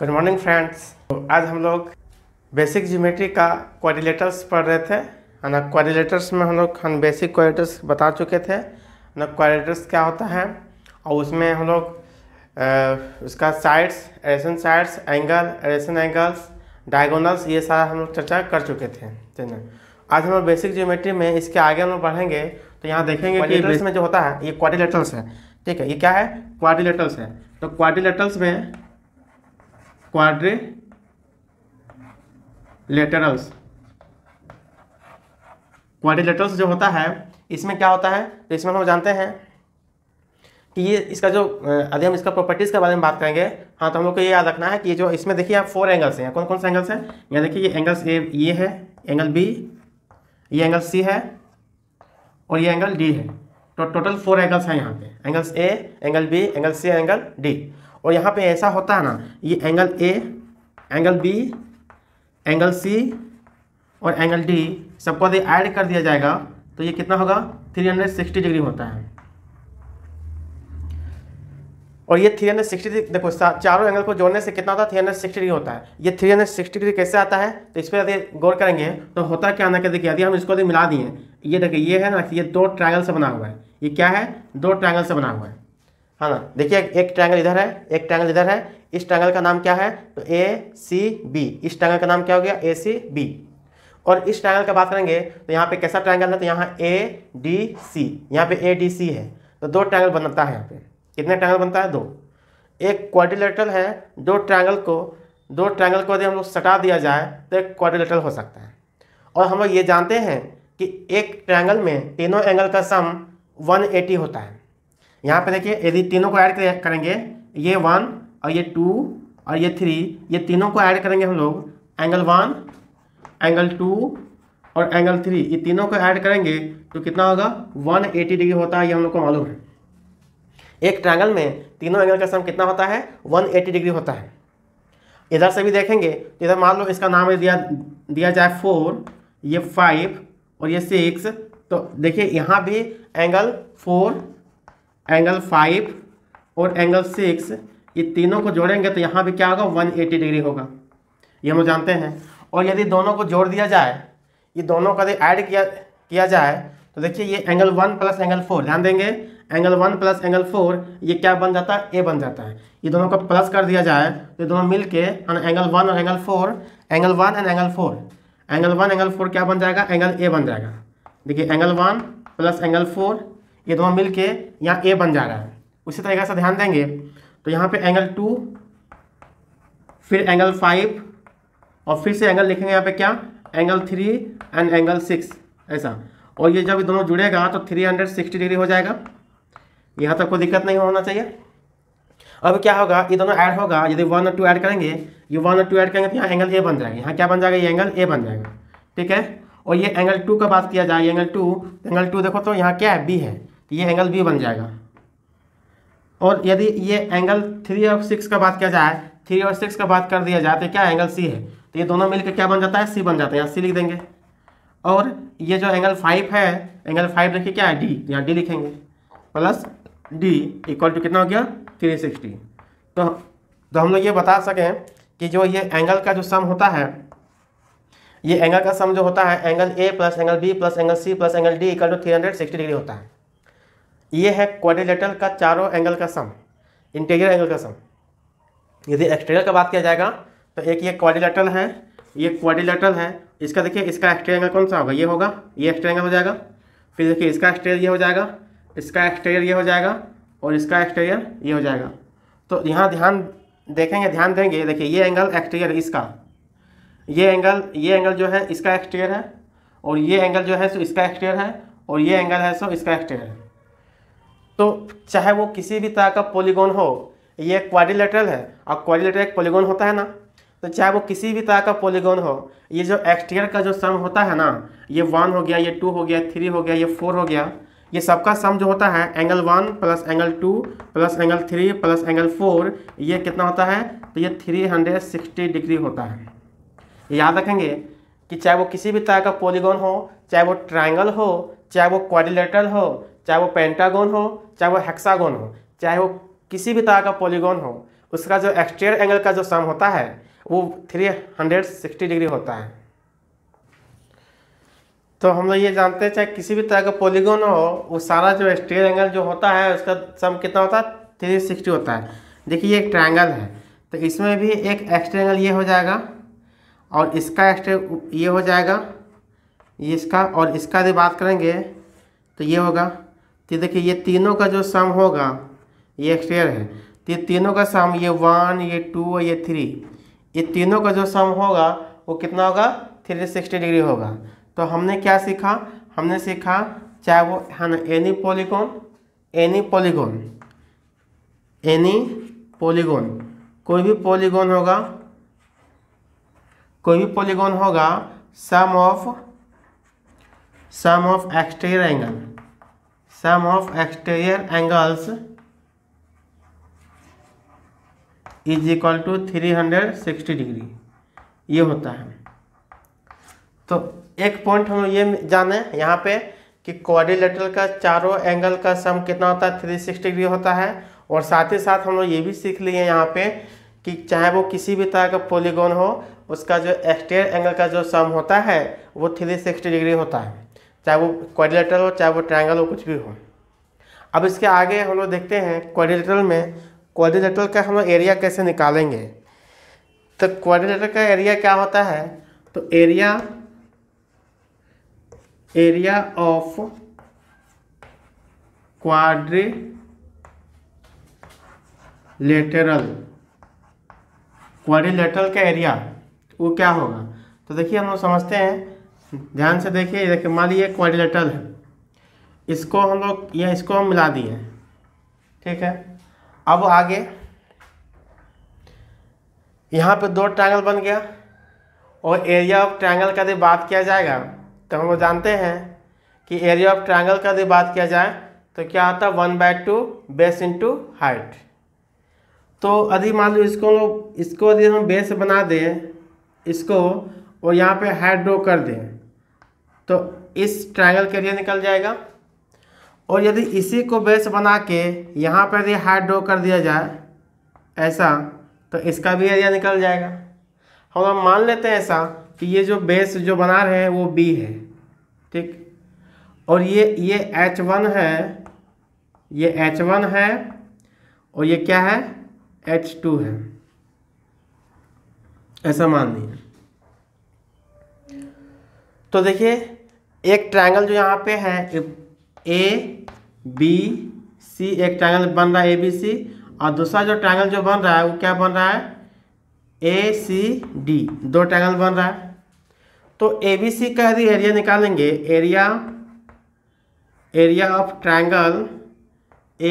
good morning friends आज हम लोग बेसिक जीमेट्री का क्वारिलेटर्स पढ़ रहे थे है ना क्वारिलेटर्स में हम लोग हम बेसिक क्वारिलेटर्स बता चुके थे ना क्वारिलेटर्स क्या होता है और उसमें हम लोग उसका sides addition sides angle addition angles diagonals ये सारा हम लोग चर्चा कर चुके थे ठीक है आज हम लोग बेसिक जीमेट्री में इसके आगे हम लोग बढ़ेंगे तो यहाँ देखेंगे कि में जो होता है ये क्वारिलेटर्स है ठीक है ये क्या है क्वारिलेटर्स है तो क्वारिलेटर्स में क्वाड्रिलेटरल्स क्वाड्रिलेटरल्स जो होता है इसमें क्या होता है तो इसमें हम जानते हैं कि ये इसका जो अभी हम इसका प्रॉपर्टीज़ के बारे में बात करेंगे हाँ तो हम लोग को ये याद रखना है कि ये जो इसमें देखिए आप फोर एंगल्स हैं कौन कौन से एंगल्स हैं यहाँ देखिए ये एंगल्स ए ये है एंगल बी ये एंगल सी है और ये एंगल डी है तो टोटल फोर एंगल्स हैं यहाँ पे angles A angle B angle C angle D और यहाँ पे ऐसा होता है ना ये angle A angle B angle C और एंगल डी सबको यदि ऐड कर दिया जाएगा तो ये कितना होगा 360 डिग्री होता है और ये 360 डिग्री देखो चारों एंगल को जोड़ने से कितना होता है 360 डिग्री होता है ये 360 डिग्री कैसे आता है तो इस पर यदि गौर करेंगे तो होता क्या ना कि देखिए यदि हम इसको यदि मिला दिए ये देखिए ये है ना ये दो ट्रायंगल से बना हुआ है ये क्या है दो ट्रायंगल से बना हुआ है है हाँ ना देखिए एक ट्रायंगल इधर है एक ट्रायंगल इधर है इस ट्रायंगल का नाम क्या है तो ए सी बी इस ट्रायंगल का नाम क्या हो गया ए सी बी और इस ट्रायंगल का बात करेंगे तो यहाँ पे कैसा ट्रायंगल है तो यहाँ ए डी सी यहाँ पे ए डी सी है तो दो ट्रायंगल बनता है यहाँ पे कितने ट्रायंगल बनता है दो एक क्वाड्रिलेटरल है दो ट्रायंगल को दो ट्रायंगल को यदि हम लोग सटा दिया जाए तो एक क्वाड्रिलेटरल हो सकता है और हम लोग ये जानते हैं कि एक ट्रायंगल में तीनों एंगल का सम 180 होता है यहाँ पे देखिए यदि तीनों को ऐड करेंगे ये वन और ये टू और ये थ्री ये तीनों को ऐड करेंगे हम लोग एंगल वन एंगल टू और एंगल थ्री ये तीनों को ऐड करेंगे तो कितना होगा वन एटी डिग्री होता है ये हम लोग को मालूम है एक ट्रायंगल में तीनों एंगल का सम कितना होता है वन एटी डिग्री होता है इधर से भी देखेंगे तो इधर मान लो इसका नाम दिया दिया जाए फोर ये फाइव और ये सिक्स तो देखिए यहाँ भी एंगल फोर एंगल फाइव और एंगल सिक्स ये तीनों को जोड़ेंगे तो यहाँ भी क्या होगा वन एटी डिग्री होगा ये हम जानते हैं और यदि दोनों को जोड़ दिया जाए ये दोनों का यदि ऐड किया किया जाए तो देखिए ये angle one plus angle four ध्यान देंगे angle one plus angle four ये क्या बन जाता है ए बन जाता है ये दोनों को प्लस कर दिया जाए तो ये दोनों मिल के एंगल वन और angle four angle one and angle four angle one angle four क्या बन जाएगा एंगल ए बन जाएगा देखिए angle one plus angle four ये दोनों मिल के यहाँ ए बन जा रहा है उसी तरीके से ध्यान देंगे तो यहाँ पे एंगल टू फिर एंगल फाइव और फिर से एंगल लिखेंगे यहाँ पे क्या angle three and angle six ऐसा और ये जब दोनों जुड़ेगा तो थ्री हंड्रेड सिक्सटी डिग्री हो जाएगा यहाँ तक कोई दिक्कत नहीं होना चाहिए अब क्या होगा ये दोनों ऐड होगा यदि वन और टू ऐड करेंगे ये वन और टू ऐड करेंगे तो यहाँ एंगल ए बन जाएगा यहाँ क्या बन जाएगा ये एंगल ए बन जाएगा ठीक है और ये एंगल टू का बात किया जाए एंगल टू एंगल टू देखो तो यहाँ क्या है बी है तो ये एंगल बी बन जाएगा और यदि ये एंगल थ्री और सिक्स का बात किया जाए थ्री और सिक्स का बात कर दिया जाए तो क्या एंगल सी है तो ये दोनों मिलकर क्या बन जाता है सी बन जाता है यहाँ सी लिख देंगे और ये जो एंगल फाइव है एंगल फाइव देखिए क्या है डी यहाँ डी लिखेंगे प्लस डी इक्वल टू कितना हो गया थ्री सिक्सटी तो तो हम लोग ये बता सकें कि जो ये एंगल का जो सम होता है ये एंगल का सम जो होता है angle A plus angle B plus angle C plus angle D equal to three hundred sixty degree होता है ये है क्वारिलेटर का चारों एंगल का सम इंटीरियर एंगल का सम यदि एक्सटीरियर का बात किया जाएगा तो एक ये क्वारिलेटर है ये क्वारिलेटर है इसका देखिए इसका एक्सटीरियर एंगल कौन सा होगा ये होगा ये एक्सटीरियर एंगल हो जाएगा फिर देखिए इसका एक्सटीरियर ये हो जाएगा इसका एक्सटीरियर ये हो जाएगा और इसका एक्सटीरियर ये हो जाएगा तो यहाँ ध्यान देखेंगे ध्यान देंगे देखिए ये एंगल एक्सटीरियर इसका ये एंगल ये एंगल जो है इसका एक्सटीरियर है और ये एंगल जो है सो इसका एक्सटीरियर है और ये एंगल है सो इसका एक्सटीरियर है तो चाहे वो किसी भी तरह का पॉलीगॉन हो ये क्वारिलेटरल है और क्वाडिलेटर एक पॉलीगॉन होता है ना तो चाहे वो किसी भी तरह का पॉलीगॉन हो ये जो एक्सटीरियर का जो सम होता है ना ये वन हो गया ये टू हो गया थ्री हो गया ये फोर हो गया ये सबका सम जो होता है angle one plus angle two plus angle three plus angle four ये कितना होता है तो ये थ्री हंड्रेड सिक्सटी डिग्री होता है याद रखेंगे कि चाहे वो किसी भी तरह का पॉलीगॉन हो चाहे वो ट्राइंगल हो चाहे वो क्वारिलेटरल हो चाहे वो पेंटागोन हो चाहे वो हेक्सागोन हो चाहे वो किसी भी तरह का पॉलीगोन हो उसका जो एक्सटीरियर एंगल का जो सम होता है वो 360 डिग्री होता है तो हम लोग ये जानते हैं चाहे किसी भी तरह का पॉलीगोन हो वो सारा जो एक्सटीरियर एंगल जो होता है उसका सम कितना होता है सिक्सटी होता है देखिए ये एक ट्राइंगल है तो इसमें भी एक एक्सटीरियर एंगल ये हो जाएगा और इसका एक्सटीरियर ये हो जाएगा ये इसका और इसका यदि बात करेंगे तो ये होगा तो देखिए ये तीनों का जो सम होगा ये एक्सटेयर है तो ये तीनों का सम ये वन ये टू और ये थ्री ये तीनों का जो सम होगा वो कितना होगा थ्री सिक्सटी डिग्री होगा तो हमने क्या सीखा हमने सीखा चाहे वो है ना any polygon any polygon any polygon कोई भी पॉलीगोन होगा कोई भी पॉलीगोन होगा sum of sum of exterior angle sum of exterior angles is equal to three hundred sixty degree ये होता है तो एक पॉइंट हम ये जाने यहाँ पे कि क्वारिलेटर का चारों एंगल का सम कितना होता है थ्री सिक्सटी डिग्री होता है और साथ ही साथ हम लोग ये भी सीख लिए यहाँ पे कि चाहे वो किसी भी तरह का पोलीगोन हो उसका जो एक्सटेयर एंगल का जो सम होता है वो थ्री सिक्सटी डिग्री होता है चाहे वो क्वारिलेटरल हो चाहे वो ट्रायंगल हो कुछ भी हो अब इसके आगे हम लोग देखते हैं क्वारिलेटरल में क्वारिलेटरल का हम लोग एरिया कैसे निकालेंगे तो क्वारिलेटर का एरिया क्या होता है तो area area of quadrilateral का एरिया वो क्या होगा तो देखिए हम लोग समझते हैं ध्यान से देखिए देखिए मान लीजिए क्वारिलेटरल है इसको हम लोग या इसको हम मिला दिए ठीक है अब आगे यहाँ पे दो ट्रायंगल बन गया और एरिया ऑफ ट्रायंगल का भी बात किया जाएगा तो हम लोग जानते हैं कि एरिया ऑफ ट्रायंगल का यदि बात किया जाए तो क्या आता है one by two base into height तो अभी मान लो इसको लोग इसको यदि हम बेस बना दें इसको और यहाँ पे हाइट ड्रो कर दें तो इस ट्राइंगल के एरिया निकल जाएगा और यदि इसी को बेस बना के यहाँ पर यदि हाइट ड्रॉ कर दिया जाए ऐसा तो इसका भी एरिया निकल जाएगा हम हम मान लेते हैं ऐसा कि ये जो बेस जो बना रहे हैं वो बी है ठीक और ये ये एच वन है ये एच वन है और ये क्या है एच टू है ऐसा मान लिया तो देखिए एक ट्रायंगल जो यहाँ पे है ए बी सी एक ट्रायंगल बन रहा है ए बी सी और दूसरा जो ट्रायंगल जो बन रहा है वो क्या बन रहा है ए सी डी दो ट्रायंगल बन रहा है तो ए बी सी का यदि एरिया निकालेंगे area area of triangle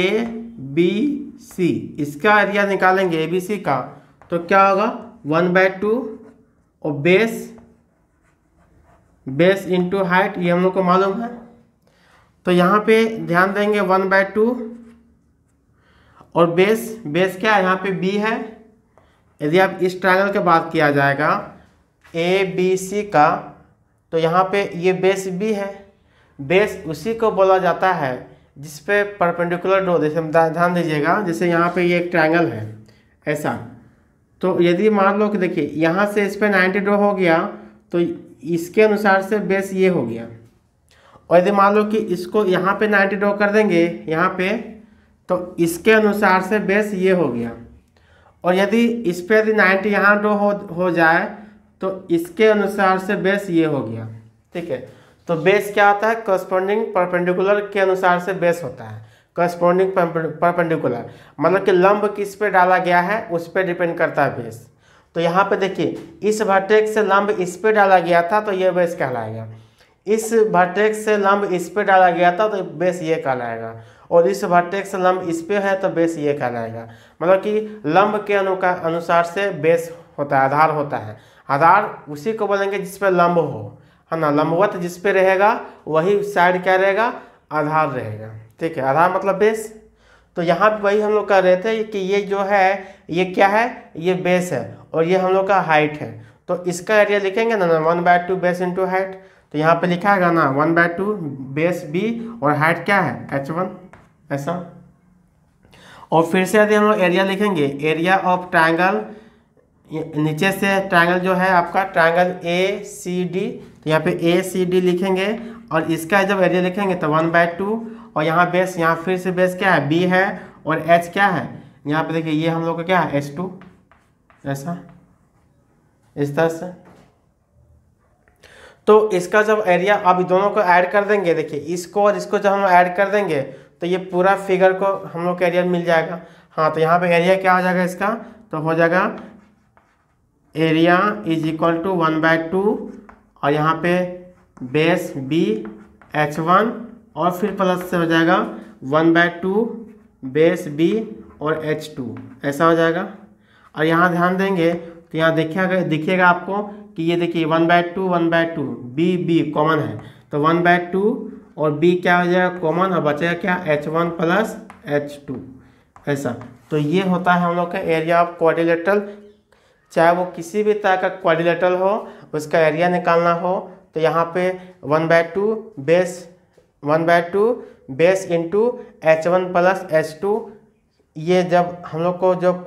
A B C इसका एरिया निकालेंगे ए बी सी का तो क्या होगा वन बाय टू और बेस बेस इंटू हाइट ये हम लोग को मालूम है तो यहाँ पे ध्यान देंगे वन बाय टू और बेस बेस क्या है यहाँ पे बी है यदि आप इस ट्रायंगल के बात किया जाएगा ए बी सी का तो यहाँ पे ये बेस बी है बेस उसी को बोला जाता है जिस पे परपेंडिकुलर डो जैसे ध्यान दीजिएगा जैसे यहाँ पे ये एक ट्रायंगल है ऐसा तो यदि मान लो कि देखिए यहाँ से इस पर नाइन्टी डो हो गया तो इसके अनुसार से बेस ये हो गया और यदि मान लो कि इसको यहाँ पे 90 ड्रॉ कर देंगे यहाँ पे तो इसके अनुसार से बेस ये हो गया और यदि इस पर यदि नाइन्टी यहाँ ड्रॉ हो हो जाए तो इसके अनुसार से बेस ये हो गया ठीक है तो बेस क्या होता है करस्पॉन्डिंग परपेंडिकुलर के अनुसार से बेस होता है करस्पॉन्डिंग परपेंडिकुलर मतलब कि लंब किस पे डाला गया है उस पर डिपेंड करता है बेस तो यहाँ पे देखिए इस वर्टेक्स से लंब इस पे डाला गया था तो ये बेस कहलाएगा इस वर्टेक्स से लंब इस पे डाला गया था तो बेस ये कहलाएगा और इस से लंब इस पे है तो बेस ये कहलाएगा मतलब कि लंब के अनुका अनुसार से बेस होता है आधार होता है आधार उसी को बोलेंगे जिस पर लंब हो है ना लंबवत जिस पे रहेगा वही साइड क्या रहेगा आधार रहेगा ठीक है आधार मतलब बेस तो यहाँ पे वही हम लोग कर रहे थे कि ये जो है ये क्या है ये बेस है और ये हम लोग का हाइट है तो इसका एरिया लिखेंगे ना ना one by two base into height तो यहाँ पे लिखा है ना one by two base B और हाइट क्या है एच वन ऐसा और फिर से यदि हम लोग एरिया लिखेंगे एरिया ऑफ ट्राइंगल नीचे से ट्राइंगल जो है आपका ट्राइंगल ए सी डी तो यहाँ पे ए सी डी लिखेंगे और इसका जब एरिया लिखेंगे तो वन बाय टू और यहाँ बेस यहाँ फिर से बेस क्या है बी है और एच क्या है यहाँ पे देखिए ये हम लोग का क्या है एच टू ऐसा इस तरह से तो इसका जब एरिया अब दोनों को ऐड कर देंगे देखिए इसको और इसको जब हम ऐड कर देंगे तो ये पूरा फिगर को हम लोग का एरिया मिल जाएगा हाँ तो यहाँ पे एरिया क्या हो जाएगा इसका तो हो जाएगा area is equal to one by two और यहाँ पे बेस बी एच वन और फिर प्लस से हो जाएगा one by two base B और एच टू ऐसा हो जाएगा और यहाँ ध्यान देंगे तो यहाँ देखिएगा दिखिएगा आपको कि ये देखिए one by two one by two B B common है तो वन बाय टू और बी क्या हो जाएगा कॉमन और बचेगा क्या H one plus H two ऐसा तो ये होता है हम लोग का एरिया ऑफ क्वारिलेटल चाहे वो किसी भी तरह का क्वारिलेटल हो उसका एरिया निकालना हो तो यहाँ पे one by two base one by two base into H one plus H two ये जब हम लोग को जब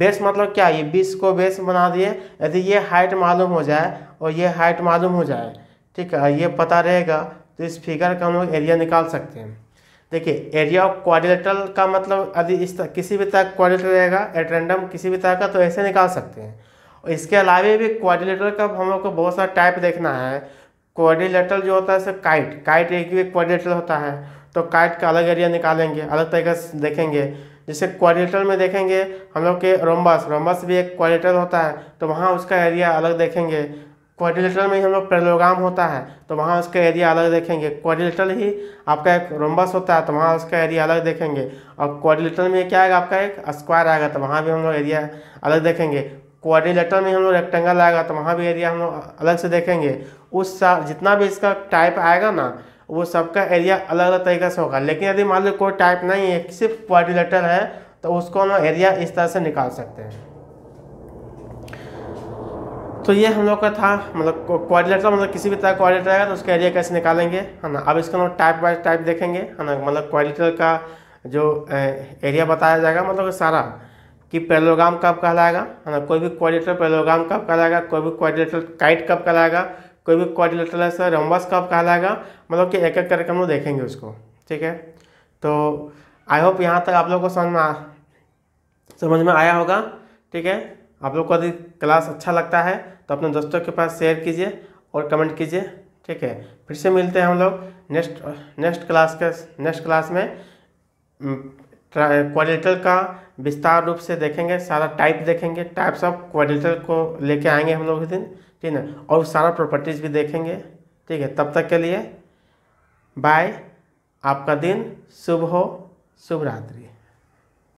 बेस मतलब क्या ये बीस को बेस बना दिए यदि ये हाइट मालूम हो जाए और ये हाइट मालूम हो जाए ठीक है ये पता रहेगा तो इस फिगर का हम लोग एरिया निकाल सकते हैं देखिए एरिया ऑफ क्वाड्रिलेटरल का मतलब यदि इस तरह किसी भी तरह क्वाड्रिलेटर रहेगा एट रैंडम किसी भी तरह का तो ऐसे निकाल सकते हैं और इसके अलावा भी क्वाड्रिलेटर का हम लोग को बहुत सारा टाइप देखना है क्वारिलेटर जो होता है सर काइट काइट एक भी क्वारिलेटरल होता है तो काइट का अलग एरिया निकालेंगे अलग तरीके से देखेंगे जैसे क्वारिलेटर में देखेंगे हम लोग के रोम्बस रोम्बस भी एक क्वारिलेटरल होता है तो वहाँ उसका एरिया अलग देखेंगे क्वारिलेटर में ही हम लोग प्रेलोग्राम होता है तो वहाँ उसका एरिया अलग देखेंगे क्वारिलेटर ही आपका एक रोम्बस होता है तो वहाँ उसका एरिया अलग देखेंगे और क्वारिलेटरल में क्या आएगा आपका एक स्क्वायर आएगा तो वहाँ भी हम लोग एरिया अलग देखेंगे क्वारिलेटर में हम लोग रेक्टेंगल आएगा तो वहाँ भी एरिया हम लोग अलग से देखेंगे उस जितना भी इसका टाइप आएगा ना वो सबका एरिया अलग अलग तरीके से होगा लेकिन यदि मान लो कोई टाइप नहीं है सिर्फ क्वारिलेटर है तो उसको हम एरिया इस तरह से निकाल सकते हैं तो ये हम लोग का था मतलब क्वारिलेटर मतलब किसी भी तरह क्वारिलेटर आएगा तो उसका एरिया कैसे निकालेंगे है ना अब इसका हम टाइप बाय टाइप देखेंगे है ना मतलब क्वारिलेटर का जो एरिया बताया जाएगा मतलब सारा कि पैलोग्राम कब कहलाएगा है ना कोई भी क्वारिलेटरल पैलोग्राम कब कहलाएगा कोई भी क्वारिलेटरल काइट कब कहलाएगा कोई भी क्वारिलेटरल ऐसा रोम्बस कब कहलाएगा मतलब कि एक एक करके हम लोग देखेंगे उसको ठीक है तो आई होप यहाँ तक आप लोग को समझ में समझ में आया होगा ठीक है आप लोग को यदि क्लास अच्छा लगता है तो अपने दोस्तों के पास शेयर कीजिए और कमेंट कीजिए ठीक है फिर से मिलते हैं हम लोग नेक्स्ट नेक्स्ट क्लास के नेक्स्ट क्लास में क्वाड्रिलेटरल eh, का विस्तार रूप से देखेंगे सारा टाइप देखेंगे टाइप्स ऑफ क्वाड्रिलेटरल को लेके आएंगे हम लोग उस दिन ठीक है और सारा प्रॉपर्टीज़ भी देखेंगे ठीक है तब तक के लिए बाय आपका दिन शुभ हो शुभ रात्रि